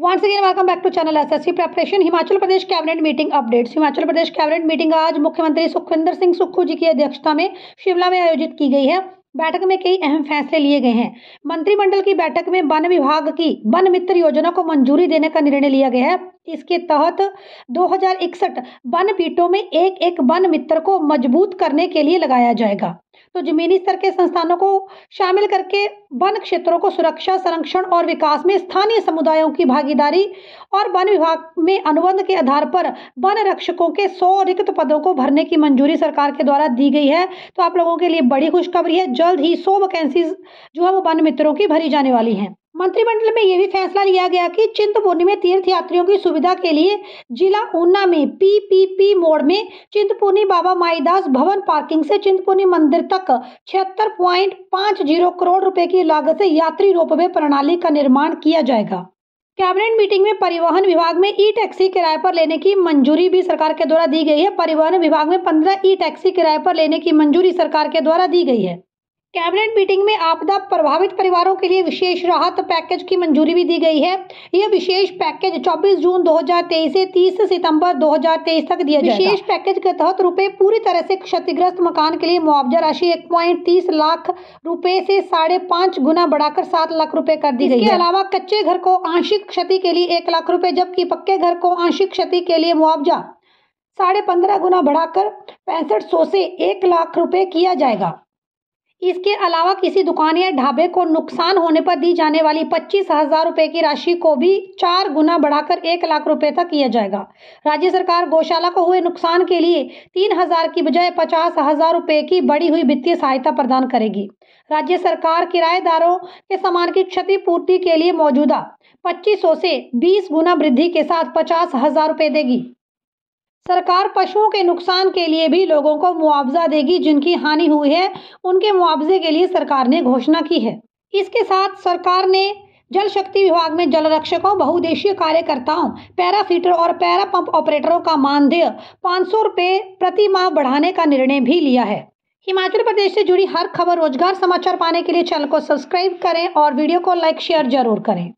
once again welcome back to channel SSC preparation Himachal Pradesh cabinet meeting updates Himachal Pradesh cabinet meeting आज मुख्यमंत्री सुखविंदर सिंह सुक्खू जी की अध्यक्षता में शिमला में आयोजित की गई है बैठक में कई अहम फैसले लिए गए हैं मंत्रिमंडल की बैठक में वन विभाग की वन मित्र योजना को मंजूरी देने का निर्णय लिया गया है इसके तहत दो वन पीठों में एक एक वन मित्र को मजबूत करने के लिए लगाया जाएगा तो जमीनी स्तर के संस्थानों को शामिल करके वन क्षेत्रों को सुरक्षा संरक्षण और विकास में स्थानीय समुदायों की भागीदारी और वन विभाग में अनुबंध के आधार पर वन रक्षकों के सौ रिक्त पदों को भरने की मंजूरी सरकार के द्वारा दी गई है तो आप लोगों के लिए बड़ी खुशखबरी है जल्द ही सौ वैकेंसी जो है वो वन मित्रों की भरी जाने वाली हैं मंत्रिमंडल में यह भी फैसला लिया गया कि चिंतपूर्णी में तीर्थ यात्रियों की सुविधा के लिए जिला ऊना में पीपीपी मोड में चिंतपूर्णी बाबा माईदास भवन पार्किंग से चिंतपूर्णी मंदिर तक छिहत्तर प्वाइंट पाँच जीरो करोड़ रुपए की लागत से यात्री रोपवे प्रणाली का निर्माण किया जाएगा कैबिनेट मीटिंग में परिवहन विभाग में ई टैक्सी किराए पर लेने की मंजूरी भी सरकार के द्वारा दी गई है परिवहन विभाग में पंद्रह ई टैक्सी किराए पर लेने की मंजूरी सरकार के द्वारा दी गई है कैबिनेट मीटिंग में आपदा प्रभावित परिवारों के लिए विशेष राहत पैकेज की मंजूरी भी दी गई है यह विशेष पैकेज 24 जून 2023 से 30 सितंबर 2023 तक दिया जाएगा विशेष पैकेज के तहत रुपए पूरी तरह से क्षतिग्रस्त मकान के लिए मुआवजा राशि एक तीस लाख रुपए से साढ़े पाँच गुना बढ़ाकर सात लाख रुपए कर दी गई इसके अलावा कच्चे घर को आंशिक क्षति के लिए एक लाख रूपए जबकि पक्के घर को आंशिक क्षति के लिए मुआवजा साढ़े पंद्रह गुना बढ़ाकर पैंसठ सौ से एक लाख रुपए किया जाएगा इसके अलावा किसी दुकान या ढाबे को नुकसान होने पर दी जाने वाली पच्चीस हजार रुपए की राशि को भी चार गुना बढ़ाकर एक लाख रुपए तक किया जाएगा राज्य सरकार गौशाला को हुए नुकसान के लिए तीन हजार की बजाय पचास हजार रुपए की बढ़ी हुई वित्तीय सहायता प्रदान करेगी राज्य सरकार किराएदारों के सामान की क्षतिपूर्ति के लिए मौजूदा पच्चीस से बीस गुना वृद्धि के साथ पचास हजार रुपये देगी सरकार पशुओं के नुकसान के लिए भी लोगों को मुआवजा देगी जिनकी हानि हुई है उनके मुआवजे के लिए सरकार ने घोषणा की है इसके साथ सरकार ने जल शक्ति विभाग में जल रक्षकों बहुदेशीय कार्यकर्ताओं पैरा फीटर और पैरा पंप ऑपरेटरों का मानदेय पाँच सौ रुपये प्रति माह बढ़ाने का निर्णय भी लिया है हिमाचल प्रदेश से जुड़ी हर खबर रोजगार समाचार पाने के लिए चैनल को सब्सक्राइब करें और वीडियो को लाइक शेयर जरूर करें